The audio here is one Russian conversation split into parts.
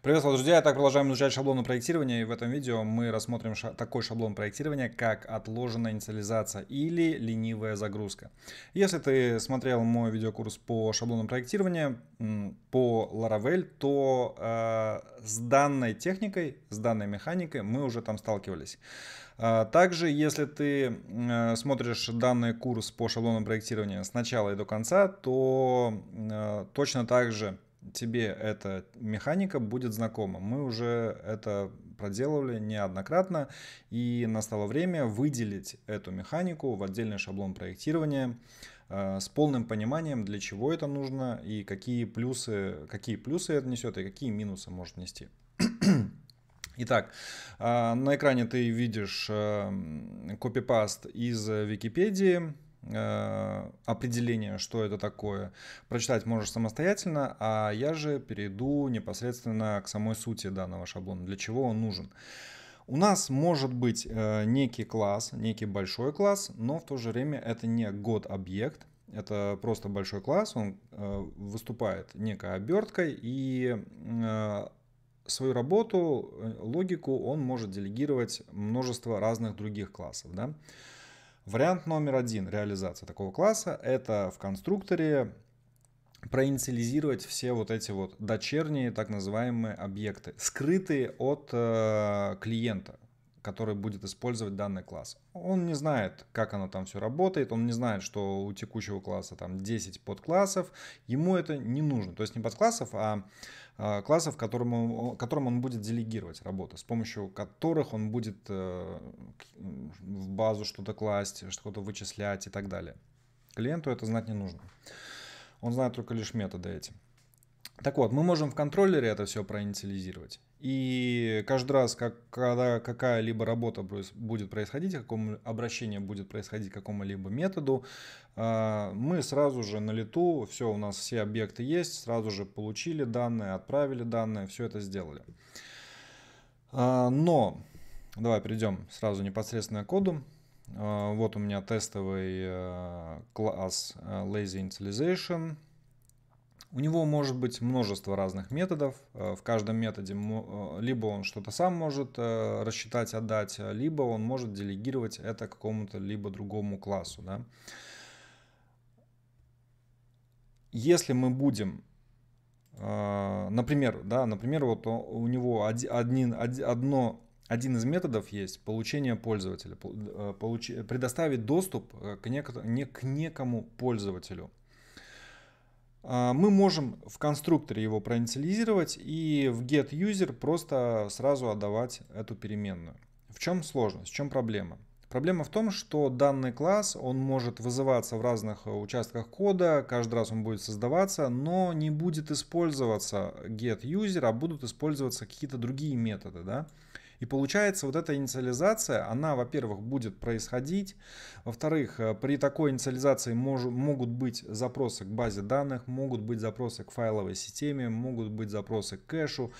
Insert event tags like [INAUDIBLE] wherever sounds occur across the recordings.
Приветствую, друзья! Итак, продолжаем изучать шаблоны проектирования. И в этом видео мы рассмотрим ша такой шаблон проектирования, как отложенная инициализация или ленивая загрузка. Если ты смотрел мой видеокурс по шаблону проектирования по Laravel, то э, с данной техникой, с данной механикой мы уже там сталкивались. Э, также, если ты э, смотришь данный курс по шаблонам проектирования с начала и до конца, то э, точно так же тебе эта механика будет знакома. Мы уже это проделывали неоднократно, и настало время выделить эту механику в отдельный шаблон проектирования э, с полным пониманием, для чего это нужно и какие плюсы, какие плюсы это несет и какие минусы может нести. [CLEARS THROAT] Итак, э, на экране ты видишь э, копипаст из Википедии, Э, определение, что это такое, прочитать можешь самостоятельно, а я же перейду непосредственно к самой сути данного шаблона, для чего он нужен. У нас может быть э, некий класс, некий большой класс, но в то же время это не год-объект, это просто большой класс, он э, выступает некой оберткой и свою работу, логику он может делегировать множество разных других классов. Да? Вариант номер один реализации такого класса — это в конструкторе проинициализировать все вот эти вот дочерние так называемые объекты, скрытые от э, клиента который будет использовать данный класс. Он не знает, как оно там все работает, он не знает, что у текущего класса там 10 подклассов, ему это не нужно. То есть не подклассов, а, а классов, которым, которым он будет делегировать работу, с помощью которых он будет э, в базу что-то класть, что-то вычислять и так далее. Клиенту это знать не нужно. Он знает только лишь методы эти. Так вот, мы можем в контроллере это все проинициализировать. И каждый раз, как, когда какая-либо работа будет происходить, какому, обращение будет происходить к какому-либо методу, э, мы сразу же на лету, все, у нас все объекты есть, сразу же получили данные, отправили данные, все это сделали. Э, но, давай перейдем сразу непосредственно к коду. Э, вот у меня тестовый класс Lazy Initialization – у него может быть множество разных методов. Э, в каждом методе э, либо он что-то сам может э, рассчитать, отдать, либо он может делегировать это какому-то либо другому классу. Да? Если мы будем Например, да, например, вот у него один, одно один из методов есть получение пользователя, получ, предоставить доступ к, нек, не, к некому пользователю. А, мы можем в конструкторе его проинициализировать и в getUser просто сразу отдавать эту переменную. В чем сложность, в чем проблема? Проблема в том, что данный класс, он может вызываться в разных э, участках кода, каждый раз он будет создаваться, но не будет использоваться getUser, а будут использоваться какие-то другие методы. Да? И получается, вот эта инициализация, она, во-первых, будет происходить, во-вторых, э, при такой инициализации мож, могут быть запросы к базе данных, могут быть запросы к файловой системе, могут быть запросы к кэшу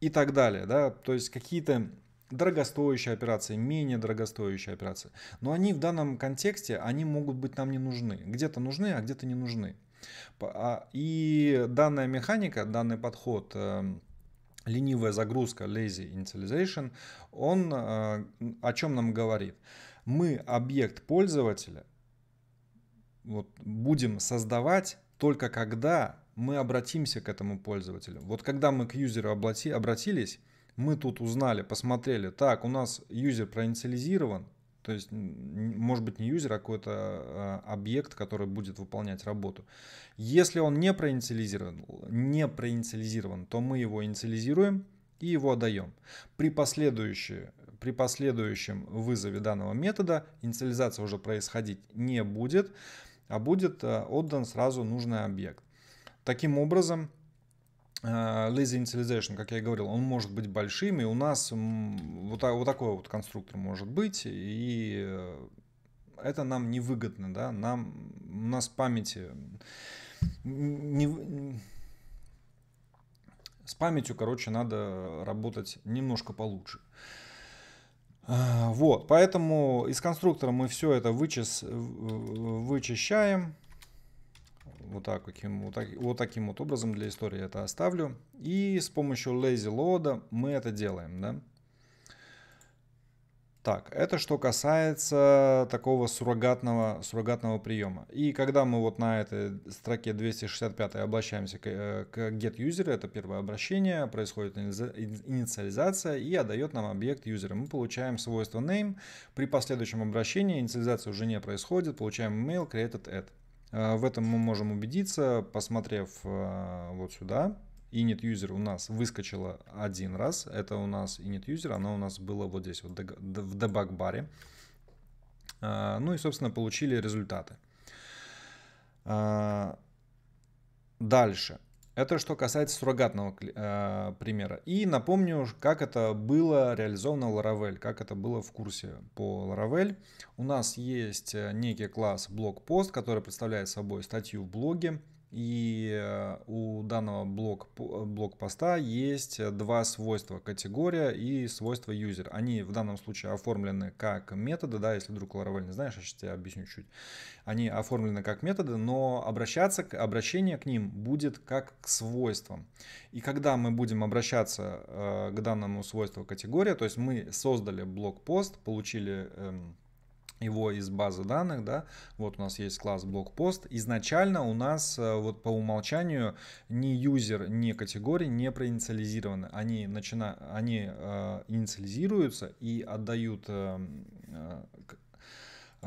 и так далее, да, то есть какие-то дорогостоящие операции, менее дорогостоящие операции. Но они в данном контексте, они могут быть нам не нужны. Где-то нужны, а где-то не нужны. А, и данная механика, данный подход эм, ленивая загрузка lazy initialization, он э, о чем нам говорит? Мы объект пользователя вот, будем создавать только когда мы обратимся к этому пользователю. Вот когда мы к юзеру обрати, обратились, мы тут узнали, посмотрели, так, у нас юзер проинициализирован, то есть, может быть, не юзер, а какой-то а, объект, который будет выполнять работу. Если он не проинициализирован, не проинициализирован то мы его инициализируем и его отдаем. При, при последующем вызове данного метода инициализация уже происходить не будет, а будет а, отдан сразу нужный объект. Таким образом, Э, lazy Initialization, как я и говорил, он может быть большим, и у нас вот, вот такой вот конструктор может быть, и э, это нам невыгодно, да, нам, у нас памяти, не, с памятью, короче, надо работать немножко получше. Э, вот, поэтому из конструктора мы все это вычис, вычищаем, вот, так, вот, так, вот таким вот образом для истории это оставлю. И с помощью lazy load мы это делаем, да. Так, это что касается такого суррогатного, суррогатного приема. И когда мы вот на этой строке 265 обращаемся к, э, к get-user, это первое обращение, происходит инициализация и отдает нам объект user. Мы получаем свойство name, при последующем обращении инициализация уже не происходит, получаем mail created at. А, в этом мы можем убедиться, посмотрев а, вот сюда. Init user у нас выскочила один раз. Это у нас init user, она у нас была вот здесь, вот в debug баре. А, ну и, собственно, получили результаты. Дальше. Это что касается суррогатного э, примера. И напомню, как это было реализовано Laravel, как это было в курсе по Laravel. У нас есть э, некий класс блокпост, который представляет собой статью в блоге, и э, у данного блок, э, блокпоста есть два свойства категория и свойство user. Они в данном случае оформлены как методы, да, если вдруг Laravel не знаешь, я сейчас тебе объясню чуть. Они оформлены как методы, но обращаться, обращение к ним будет как к свойствам. И когда мы будем обращаться э, к данному свойству категория, то есть мы создали блокпост, получили эм, его из базы данных, да, вот у нас есть класс блокпост. Изначально у нас э, вот по умолчанию ни юзер, ни категории не проинициализированы. Они, начина... они э, инициализируются и отдают э, э, э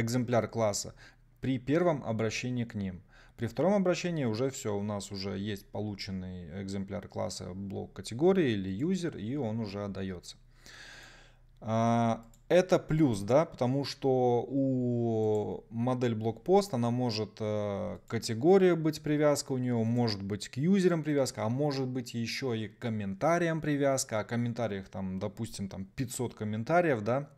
экземпляр класса при первом обращении к ним. При втором обращении уже все, у нас уже есть полученный экземпляр класса блок категории или юзер, и он уже отдается. А, это плюс, да, потому что у модель блокпост, она может э, категория быть привязка у нее, может быть к юзерам привязка, а может быть еще и к комментариям привязка, о комментариях там, допустим, там 500 комментариев, да,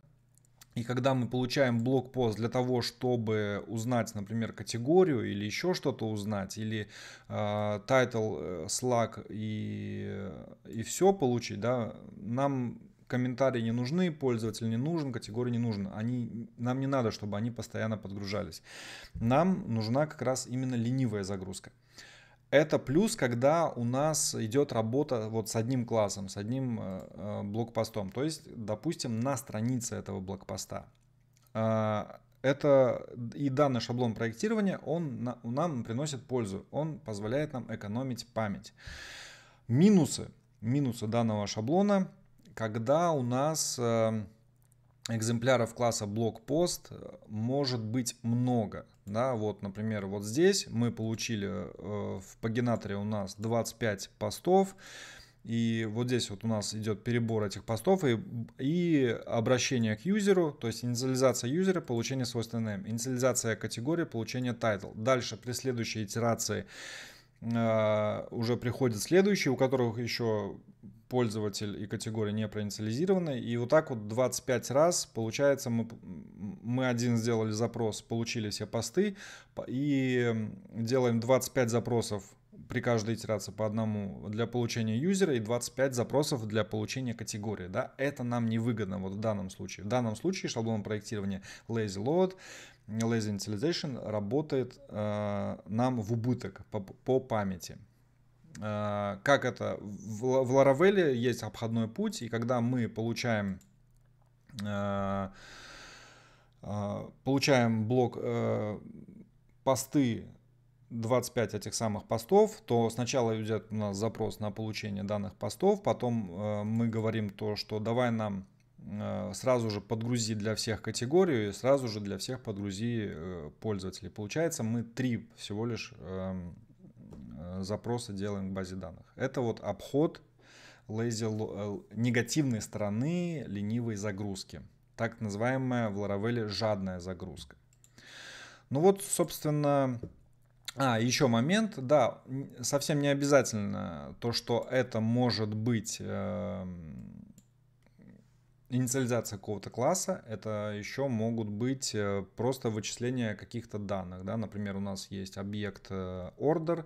и когда мы получаем блокпост для того, чтобы узнать, например, категорию или еще что-то узнать, или э, тайтл, э, slack и, э, и все получить, да, нам комментарии не нужны, пользователь не нужен, категория не нужна, Они, нам не надо, чтобы они постоянно подгружались. Нам нужна как раз именно ленивая загрузка. Это плюс, когда у нас идет работа вот с одним классом, с одним э, э, блокпостом. То есть, допустим, на странице этого блокпоста. А, это и данный шаблон проектирования, он нам приносит пользу, он позволяет нам экономить память. Минусы, минусы данного шаблона – когда у нас эм, экземпляров класса блокпост э, может быть много. Да, вот, например, вот здесь мы получили э, в пагинаторе у нас 25 постов, и вот здесь вот у нас идет перебор этих постов и, и обращение к юзеру, то есть инициализация юзера, получение свойства name, инициализация категории, получение title. Дальше при следующей итерации э, уже приходят следующие, у которых еще пользователь и категория не проинициализированы. И вот так вот 25 раз, получается, мы, мы один сделали запрос, получили все посты, и делаем 25 запросов при каждой итерации по одному для получения юзера и 25 запросов для получения категории. Да? Это нам невыгодно вот в данном случае. В данном случае шаблон проектирования Lazy Load, Lazy Initialization работает э, нам в убыток по, по памяти. Э, как это, в, в Laravel есть обходной путь, и когда мы получаем э, э, получаем блок посты 25 этих самых постов, то сначала идет у нас запрос на получение данных постов, потом мы говорим то, что давай нам сразу же подгрузи для всех категорию и сразу же для всех подгрузи пользователей. Получается, мы три всего лишь эм, Э, запросы делаем к базе данных. Это вот обход лейзи, э, негативной стороны ленивой загрузки. Так называемая в Laravel жадная загрузка. Ну вот, собственно, а, еще момент, да, совсем не обязательно то, что это может быть э, инициализация какого-то класса, это еще могут быть э, просто вычисления каких-то данных. Да? Например, у нас есть объект order, э,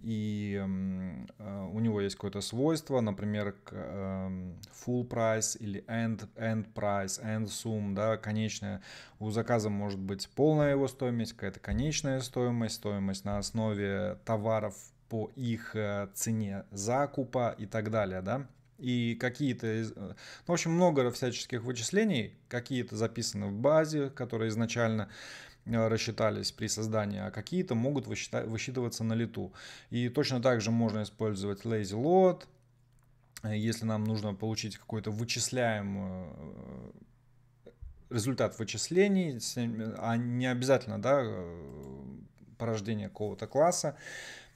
и э, у него есть какое-то свойство, например, эм, full price или end, end price, end sum, да, конечная. У заказа может быть полная его стоимость, какая-то конечная стоимость, стоимость на основе товаров по их цене закупа и так далее, да и какие-то, э, ну, в общем, много всяческих вычислений, какие-то записаны в базе, которые изначально э, рассчитались при создании, а какие-то могут высчитываться на лету. И точно так же можно использовать lazy load, э, если нам нужно получить какой-то вычисляемый результат вычислений, а не обязательно, да, порождение какого-то класса.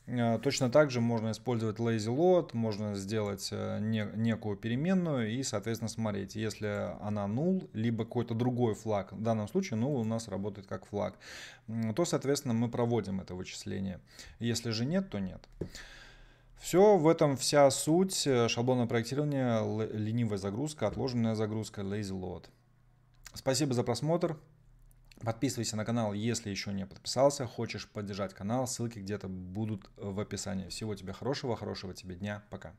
Э, точно так же можно использовать lazy load, можно сделать э, некую переменную и, соответственно, смотреть, если она null, либо какой-то другой флаг, в данном случае null ну, у нас работает как флаг, то, соответственно, мы проводим это вычисление. Если же нет, то нет. Все, в этом вся суть э, шаблона проектирования, ленивая загрузка, отложенная загрузка, lazy load. Спасибо за просмотр. Подписывайся на канал, если еще не подписался. Хочешь поддержать канал, ссылки где-то будут в описании. Всего тебе хорошего, хорошего тебе дня. Пока.